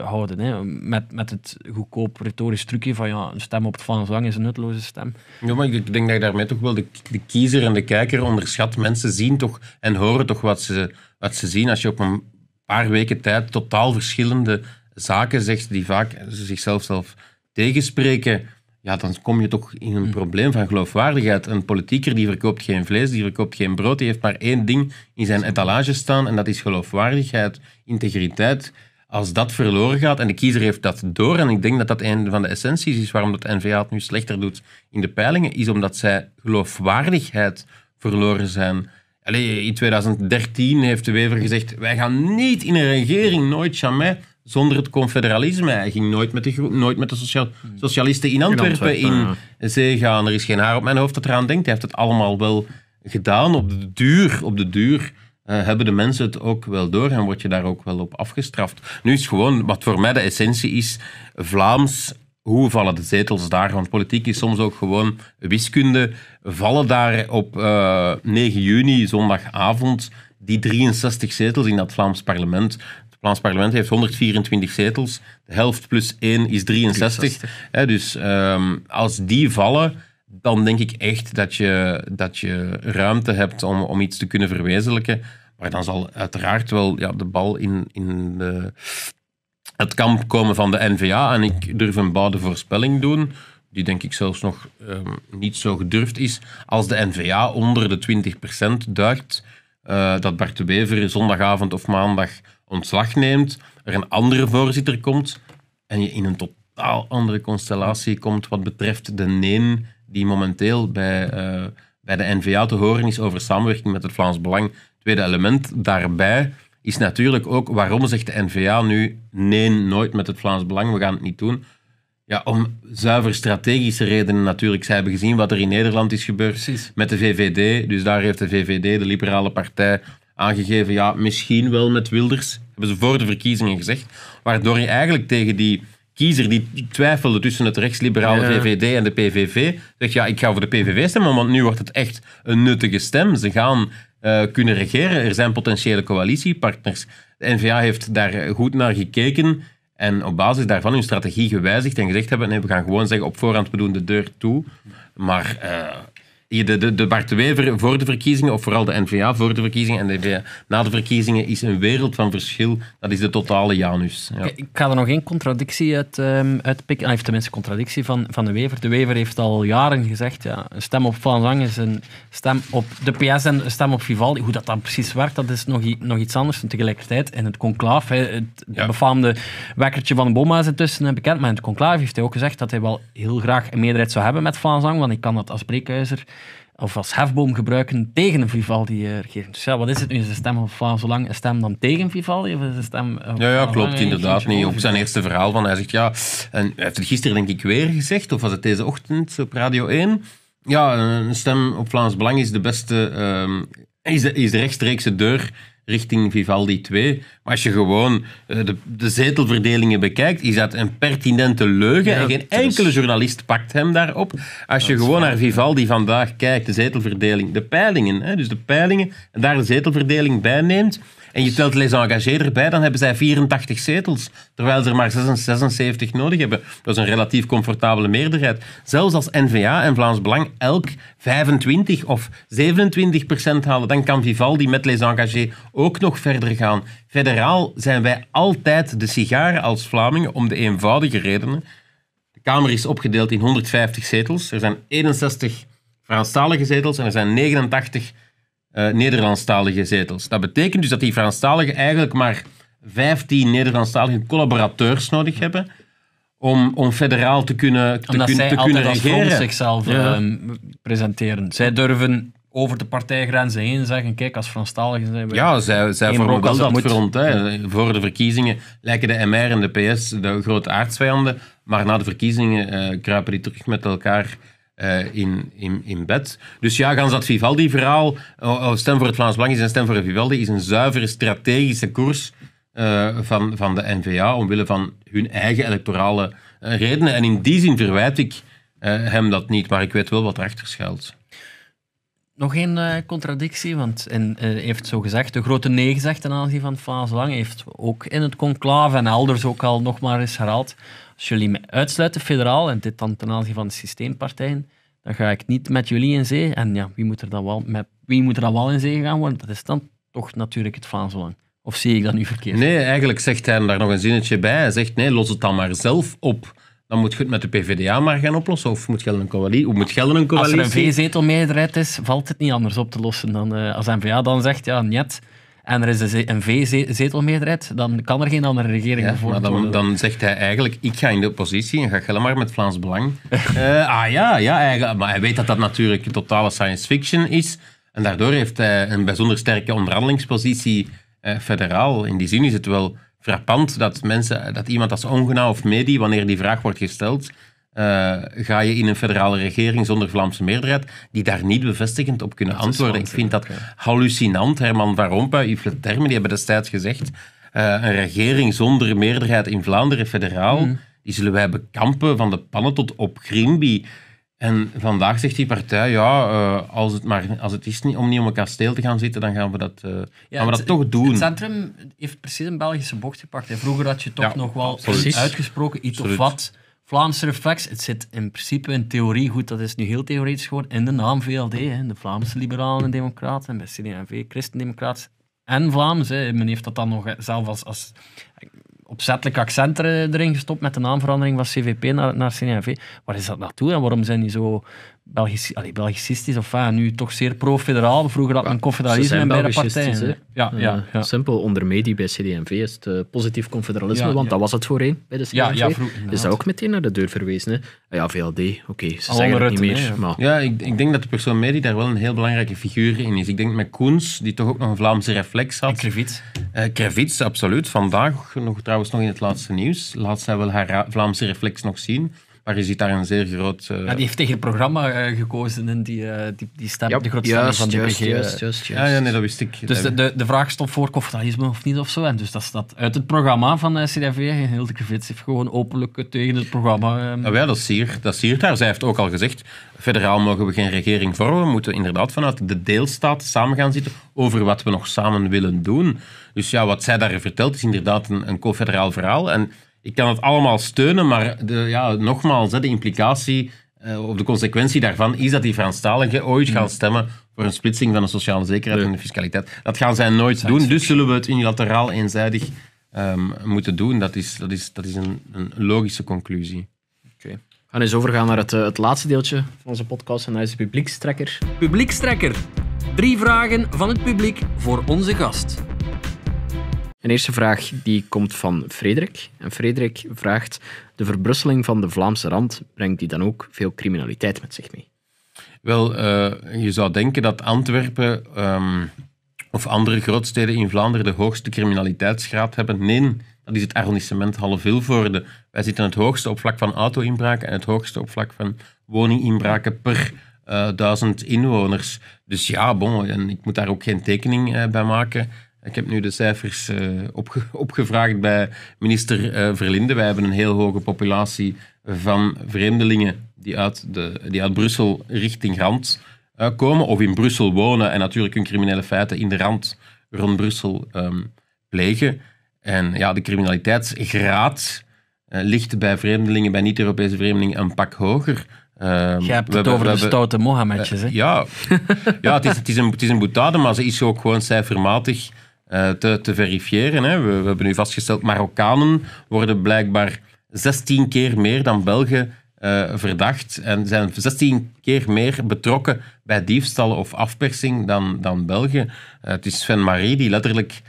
houden. Hè. Met, met het goedkoop retorisch trucje van ja, een stem op het van zang is een nutteloze stem. Ja, maar ik denk dat je daarmee toch wel de, de kiezer en de kijker onderschat. Mensen zien toch en horen toch wat ze, wat ze zien. Als je op een paar weken tijd totaal verschillende zaken zegt die vaak zichzelf zelf tegenspreken, ja, dan kom je toch in een hm. probleem van geloofwaardigheid. Een politieker die verkoopt geen vlees, die verkoopt geen brood, die heeft maar één ding in zijn etalage staan en dat is geloofwaardigheid, integriteit als dat verloren gaat en de kiezer heeft dat door, en ik denk dat dat een van de essenties is waarom dat NVA het nu slechter doet in de peilingen, is omdat zij geloofwaardigheid verloren zijn. in 2013 heeft de Wever gezegd, wij gaan niet in een regering, nooit jamais, zonder het confederalisme. Hij ging nooit met de, nooit met de socialisten in Antwerpen in, Antwerpen, zee gaan. Er is geen haar op mijn hoofd dat eraan denkt. Hij heeft het allemaal wel gedaan op de duur. Op de duur eh, hebben de mensen het ook wel door en word je daar ook wel op afgestraft. Nu is gewoon, wat voor mij de essentie is, Vlaams, hoe vallen de zetels daar? Want politiek is soms ook gewoon wiskunde. Vallen daar op 9 eh, juni, zondagavond, die 63 zetels in dat Vlaams parlement? Het Vlaams parlement heeft 124 zetels. De helft plus 1 is 63. dus ehm, als die vallen dan denk ik echt dat je, dat je ruimte hebt om, om iets te kunnen verwezenlijken. Maar dan zal uiteraard wel ja, de bal in, in de, het kamp komen van de NVA. En ik durf een boude voorspelling doen, die denk ik zelfs nog ehm, niet zo gedurfd is. Als de NVA onder de 20% duikt, uh, dat Bart de Wever zondagavond of maandag ontslag neemt, er een andere voorzitter komt en je in een totaal andere constellatie komt wat betreft de neen die momenteel bij, uh, bij de NVA te horen is over samenwerking met het Vlaams Belang. Tweede element daarbij is natuurlijk ook waarom zegt de NVA nu nee, nooit met het Vlaams Belang, we gaan het niet doen. Ja, om zuiver strategische redenen natuurlijk. Ze hebben gezien wat er in Nederland is gebeurd met de VVD. Dus daar heeft de VVD, de Liberale Partij, aangegeven, ja, misschien wel met Wilders. Hebben ze voor de verkiezingen gezegd. Waardoor je eigenlijk tegen die kiezer die twijfelde tussen het rechtsliberale VVD en de PVV, zegt ja, ik ga voor de PVV stemmen, want nu wordt het echt een nuttige stem. Ze gaan eh, kunnen regeren, er zijn potentiële coalitiepartners. De NVA heeft daar goed naar gekeken en op basis daarvan hun strategie gewijzigd en gezegd hebben, nee, we gaan gewoon zeggen op voorhand, we doen de deur toe. Maar eh, de, de, de Bart Wever voor de verkiezingen, of vooral de NVA voor de verkiezingen en de NVA na de verkiezingen, is een wereld van verschil. Dat is de totale Janus. Ja. Ik ga er nog één contradictie uit, um, uitpikken. Hij heeft tenminste contradictie van, van de Wever. De Wever heeft al jaren gezegd, ja, een stem op Van Zang is een stem op de PS en een stem op Vivaldi. Hoe dat dan precies werkt, dat is nog, nog iets anders. En tegelijkertijd, in het conclaaf, het befaamde wekkertje van Boma is intussen bekend, maar in het conclaaf heeft hij ook gezegd dat hij wel heel graag een meerderheid zou hebben met Van want ik kan dat als breekhuizer of als hefboom gebruiken tegen een Vivaldi-regering. Eh, dus ja, wat is het nu? Is de stem van Vlaams Belang een stem dan tegen Vivaldi? Of is de stem ja, ja, klopt inderdaad niet. Ook zijn eerste verhaal van hij zegt ja, en hij heeft het gisteren denk ik weer gezegd, of was het deze ochtend op Radio 1? Ja, een stem op Vlaams Belang is de beste, um, is, de, is de rechtstreekse deur richting Vivaldi 2. Maar als je gewoon eh, de, de zetelverdelingen bekijkt, is dat een pertinente leugen. en geen enkele journalist pakt hem daarop. Als je gewoon naar Vivaldi vandaag kijkt, de zetelverdeling, de peilingen, hè, dus de peilingen, en daar de zetelverdeling bij neemt, en je telt Les Engagés erbij, dan hebben zij 84 zetels, terwijl ze er maar 76 nodig hebben. Dat is een relatief comfortabele meerderheid. Zelfs als N-VA en Vlaams Belang elk 25 of 27 procent halen, dan kan Vivaldi met Les Engagés ook nog verder gaan. Federaal zijn wij altijd de sigaren als Vlamingen om de eenvoudige redenen. De Kamer is opgedeeld in 150 zetels. Er zijn 61 Franstalige zetels en er zijn 89 eh, Nederlandstalige zetels. Dat betekent dus dat die Franstaligen eigenlijk maar 15 Nederlandstalige collaborateurs nodig hebben om, om federaal te kunnen, te Omdat zij te altijd regeren. zichzelf ehm, presenteren. Zij durven over de partijgrenzen heen zeggen, kijk, als Franstaligen zijn we... Ja, zij, zij vormen wel dat, front. Voor de verkiezingen lijken de MR en de PS de grote aardsvijanden, maar na de verkiezingen eh, kruipen die terug met elkaar eh, in, in, in bed. Dus ja, gans dat Vivaldi-verhaal, stem voor het Vlaams Belang is en stem voor Vivaldi, is een zuivere strategische koers eh, van, van de NVA omwille van hun eigen electorale eh, redenen. En in die zin verwijt ik hem dat niet, maar ik weet wel wat erachter schuilt. Nog één contradictie, want en, heeft zo gezegd, de grote nee gezegd ten aanzien van Vlaams Belang, heeft ook in het conclave en elders ook al nog maar eens herhaald. Als jullie me uitsluiten, federaal, en dit dan ten aanzien van de systeempartijen, dan ga ik niet met jullie in zee. En ja, wie moet er dan wel, met, wie moet er dan wel in zee gaan worden? Dat is dan toch natuurlijk het lang. Of zie ik dat nu verkeerd? Nee, eigenlijk zegt hij daar nog een zinnetje bij. Hij zegt, nee, los het dan maar zelf op. Dan moet je het met de PvdA maar gaan oplossen. Of moet Gelden een coalitie? Moet Gelden een coalitie? Als er een V-zetelmeerderheid is, valt het niet anders op te lossen dan eh, als NVA dan zegt, ja, net en er is een V-zetelmeerderheid, dan kan er geen andere regering ja, dan, Dan zegt hij eigenlijk, ik ga in de oppositie en ga helemaal met Vlaams Belang. [laughs] Eh, ah ja, ja maar hij weet dat dat natuurlijk totale science fiction is. En daardoor heeft hij een bijzonder sterke onderhandelingspositie eh, federaal. In die zin is het wel frappant dat, mensen, dat iemand als Ongena of Medi, wanneer die vraag wordt gesteld, eh, ga je in een federale regering zonder Vlaamse meerderheid, die daar niet bevestigend op kunnen antwoorden. Ik vind dat hallucinant. Herman Van Rompuy, Yves Le Terme, die hebben destijds gezegd, eh, een regering zonder meerderheid in Vlaanderen federaal, hmm. die zullen wij bekampen van de pannen tot op grimbi. En vandaag zegt die partij, ja, eh, als het maar als het is niet, om niet om een kasteel te gaan zitten, dan gaan we dat, gaan we dat toch doen. Het centrum heeft precies een Belgische bocht gepakt. Hè. Vroeger had je toch nog wel uitgesproken iets of wat Vlaamse reflex, het zit in principe in theorie, goed, dat is nu heel theoretisch geworden, in de naam VLD, hè, de Vlaamse Liberalen en Democraten, bij CD&V, Christendemocraten en Vlaams. Hè. Men heeft dat dan nog zelf als, als opzettelijk accent erin gestopt met de naamverandering van CVP naar, naar CD&V. Waar is dat naartoe en waarom zijn die zo Belgisch, of ah, nu toch zeer pro-federaal. Vroeger had dat een confederalisme bij beide partijen. Ja, ja, eh, ja, Simpel, onder medie bij CD&V is het eh, positief confederalisme, want dat was het voorheen bij de CD&V. Ja, is dat ook meteen naar de deur verwezen? Ah, ja, VLD, oké, ze zeggen het niet meer. Ja, ik, ik, denk dat de persoon medie daar wel een heel belangrijke figuur in is. Ik denk met Koens, die toch ook nog een Vlaamse reflex had. En Krevits. Eh, Krevits, absoluut. Vandaag, nog, trouwens nog in het laatste nieuws, laat zij wel haar Vlaamse reflex nog zien. Maar je ziet daar een zeer groot... Eh, ja, die heeft tegen het programma eh, gekozen en die, eh, die, die stem, yep. de grote stem van de juist, juist, juist, Ja, ja, nee, dat wist ik. Dus de, de, de vraag stond voor kofferalisme of niet of zo. En dus dat dat uit het programma van CDV. Hilde Krevits heeft gewoon openlijk tegen het programma... Ja, ehm. ah, dat siert, dat daar. Zij heeft ook al gezegd, federaal mogen we geen regering vormen. We moeten inderdaad vanuit de deelstaat samen gaan zitten over wat we nog samen willen doen. Dus ja, wat zij daar vertelt is inderdaad een, een co-federaal verhaal. En ik kan het allemaal steunen, maar de, ja, nogmaals, de implicatie eh, of de consequentie daarvan is dat die Franstaligen ooit gaan mm. stemmen voor een splitsing van de sociale zekerheid en de fiscaliteit. Dat gaan zij nooit doen, dus zullen we het unilateraal eenzijdig ehm, moeten doen. Dat is, dat is, dat is een, een logische conclusie. Oké. Okay. We gaan eens overgaan naar het, eh, het laatste deeltje van onze podcast en dat is de publiekstrekker. Publiekstrekker. Drie vragen van het publiek voor onze gast. Een eerste vraag die komt van Frederik. En Frederik vraagt, de verbrusseling van de Vlaamse rand, brengt die dan ook veel criminaliteit met zich mee? Wel, eh, je zou denken dat Antwerpen ehm, of andere grootsteden in Vlaanderen de hoogste criminaliteitsgraad hebben. Nee, dat is het arrondissement Halle-Vilvoorde. Wij zitten het hoogste op vlak van auto-inbraken en het hoogste op vlak van woninginbraken per eh, duizend inwoners. Dus ja, bon, en ik moet daar ook geen tekening eh, bij maken. Ik heb nu de cijfers uh, [laughs] opgevraagd bij minister uh, Verlinde. Wij hebben een heel hoge populatie van vreemdelingen die uit, de, die uit Brussel richting Rand eh, komen of in Brussel wonen en natuurlijk hun criminele feiten in de Rand rond Brussel ehm, plegen. En ja, de criminaliteitsgraad ligt bij vreemdelingen, bij niet-Europese vreemdelingen, een pak hoger. Ehm, Je Jij hebt het over de stoute Mohammedjes, hè? ja, ja het, is, het, is een, het is een boetade, maar ze is ook gewoon cijfermatig eh, te, te, verifiëren. Hè. We, we, hebben nu vastgesteld, Marokkanen worden blijkbaar 16 keer meer dan Belgen uh, verdacht en zijn 16 keer meer betrokken bij diefstallen of afpersing dan, dan Belgen. Eh, het is Sven Marie die letterlijk,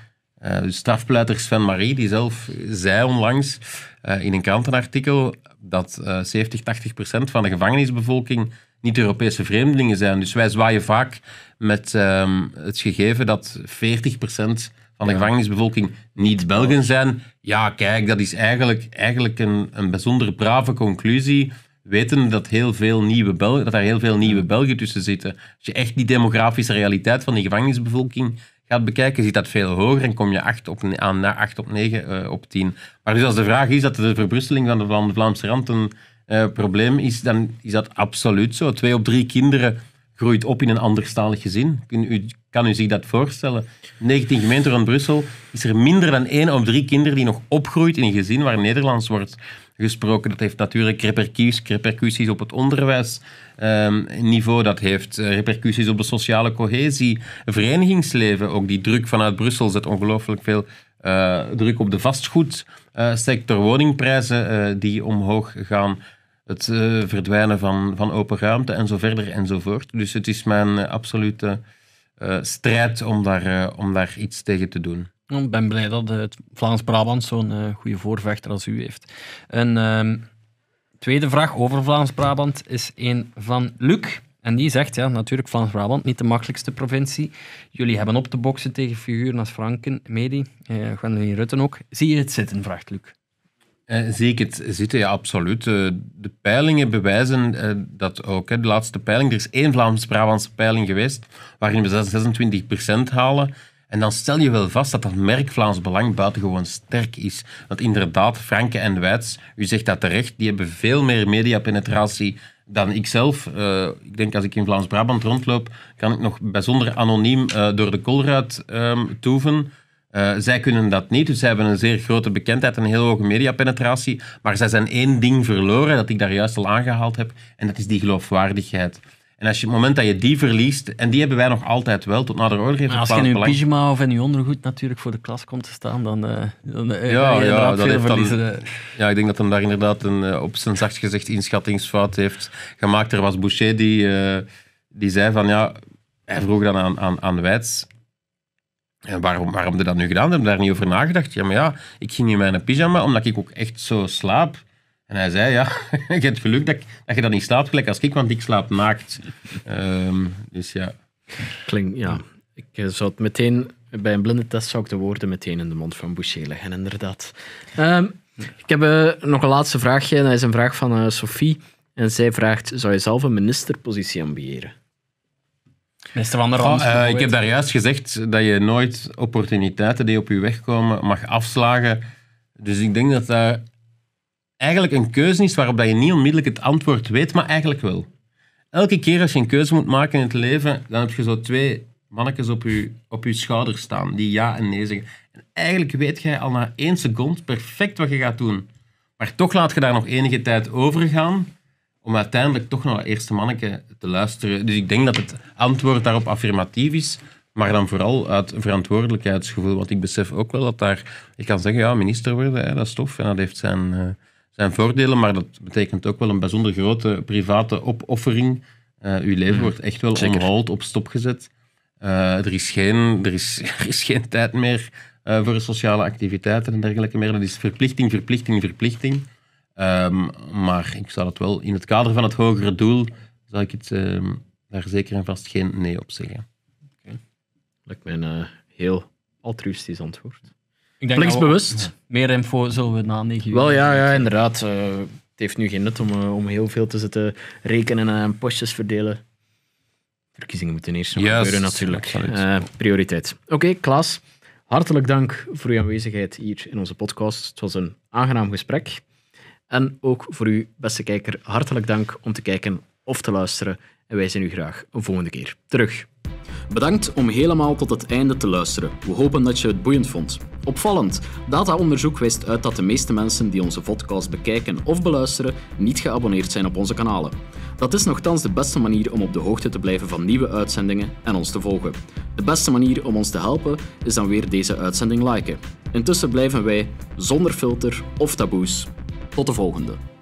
uh, strafpleiter Sven Marie, die zelf zei onlangs in een krantenartikel dat 70, 80 procent van de gevangenisbevolking niet-Europese vreemdelingen zijn. Dus wij zwaaien vaak met ehm, het gegeven dat 40% van de gevangenisbevolking niet-Belgen zijn. Ja, kijk, dat is eigenlijk, eigenlijk een, een bijzonder brave conclusie. Weten dat, heel veel nieuwe Belgen, dat er heel veel nieuwe Belgen tussen zitten. Als je echt die demografische realiteit van die gevangenisbevolking gaat bekijken, zit dat veel hoger en kom je acht op, aan 8 op 9 eh, op 10. Maar dus als de vraag is dat de verbrusteling van de, van de Vlaamse rand een uh, probleem is, dan is dat absoluut zo. Twee op drie kinderen groeit op in een anderstalig gezin. Kun u, kan u zich dat voorstellen? 19 gemeenten rond Brussel is er minder dan één op drie kinderen die nog opgroeit in een gezin waar Nederlands wordt gesproken. Dat heeft natuurlijk repercussies op het onderwijsniveau. Ehm, dat heeft eh, repercussies op de sociale cohesie. Verenigingsleven, ook die druk vanuit Brussel zet ongelooflijk veel eh, druk op de vastgoedsector. woningprijzen die omhoog gaan het eh, verdwijnen van, van open ruimte en zo verder enzovoort. Dus het is mijn eh, absolute eh, strijd om daar, om daar iets tegen te doen. Ik ben blij dat het Vlaams-Brabant zo'n goede voorvechter als u heeft. Een ehm, tweede vraag over Vlaams-Brabant is een van Luc. En die zegt, ja, natuurlijk Vlaams-Brabant, niet de makkelijkste provincie. Jullie hebben op te boksen tegen figuren als Franken, Medi, eh, Rutten ook. Zie je het zitten, vraagt Luc. Eh, zie ik het zitten, ja, absoluut. Eh, de peilingen bewijzen eh, dat ook. De laatste peiling, er is één Vlaams-Brabantse peiling geweest, waarin we 26% halen. En dan stel je wel vast dat dat merk Vlaams Belang buitengewoon sterk is. Want inderdaad, Franke en Wijts, u zegt dat terecht, die hebben veel meer mediapenetratie dan ikzelf. Uh, ik denk als ik in Vlaams-Brabant rondloop, kan ik nog bijzonder anoniem door de kolruit ehm, toeven. Eh, zij kunnen dat niet, dus zij hebben een zeer grote bekendheid en een heel hoge mediapenetratie. Maar zij zijn één ding verloren, dat ik daar juist al aangehaald heb, en dat is die geloofwaardigheid. En als je, het moment dat je die verliest, en die hebben wij nog altijd wel, tot nader de oorlog heeft Als je in je pyjama of in je ondergoed natuurlijk voor de klas komt te staan, dan, uh, dan uh, ja, ja, dat veel verliezen. Dan, ja, ik denk dat hem daar inderdaad een, op zijn zacht gezegd inschattingsfout heeft gemaakt. Er was Boucher die, die zei van ja, hij vroeg dan aan, aan, aan Weids en waarom, waarom heb je dat nu gedaan? Heb je daar niet over nagedacht? Ja, maar ja, ik ging in mijn pyjama, omdat ik ook echt zo slaap. En hij zei, ja, [laughs] je hebt geluk dat, dat je dat niet slaapt, gelijk als ik, want ik slaap naakt. Ehm, dus ja. Klinkt, ja. Ik eh, zou meteen, bij een blinde test zou ik de woorden meteen in de mond van Boucher leggen, inderdaad. Ehm, ik heb eh, nog een laatste vraagje, en dat is een vraag van uh, Sophie. En zij vraagt, zou je zelf een ministerpositie ambiëren? van eh, ik heb daar juist gezegd dat je nooit opportuniteiten die op je weg komen mag afslagen. Dus ik denk dat dat eigenlijk een keuze is waarop dat je niet onmiddellijk het antwoord weet, maar eigenlijk wel. Elke keer als je een keuze moet maken in het leven, dan heb je zo twee mannetjes op je, op je schouder staan die ja en nee zeggen. En eigenlijk weet jij al na één seconde perfect wat je gaat doen. Maar toch laat je daar nog enige tijd over gaan om uiteindelijk toch naar het eerste manneke te luisteren. Dus ik denk dat het antwoord daarop affirmatief is, maar dan vooral uit verantwoordelijkheidsgevoel. Want ik besef ook wel dat daar, ik kan zeggen, ja, minister worden, hè, dat is tof en dat heeft zijn, eh, zijn voordelen, maar dat betekent ook wel een bijzonder grote private opoffering. Uh, uw leven mm. wordt echt wel onhold op stop gezet. Eh, er, is geen, er, is, [laughs] er is geen tijd meer voor sociale activiteiten en dergelijke meer. Dat is verplichting, verplichting, verplichting. Ehm, maar ik zal het wel in het kader van het hogere doel, zal ik het, ehm, daar zeker en vast geen nee op zeggen. Oké. Okay. Lijkt mij een eh, heel altruïstisch antwoord. Ik denk Meer info zullen we na 9 uur. Wel ja, ja inderdaad. Eh, het heeft nu geen nut om, eh, om heel veel te zitten rekenen en postjes verdelen. Verkiezingen moeten eerst nog gebeuren natuurlijk. prioriteit. Oké, okay, Klaas. Hartelijk dank voor uw aanwezigheid hier in onze podcast. Het was een aangenaam gesprek. En ook voor u, beste kijker, hartelijk dank om te kijken of te luisteren. En wij zien u graag een volgende keer terug. Bedankt om helemaal tot het einde te luisteren. We hopen dat je het boeiend vond. Opvallend, dataonderzoek wijst uit dat de meeste mensen die onze podcast bekijken of beluisteren niet geabonneerd zijn op onze kanalen. Dat is nogthans de beste manier om op de hoogte te blijven van nieuwe uitzendingen en ons te volgen. De beste manier om ons te helpen is dan weer deze uitzending liken. Intussen blijven wij, zonder filter of taboes, tot de volgende.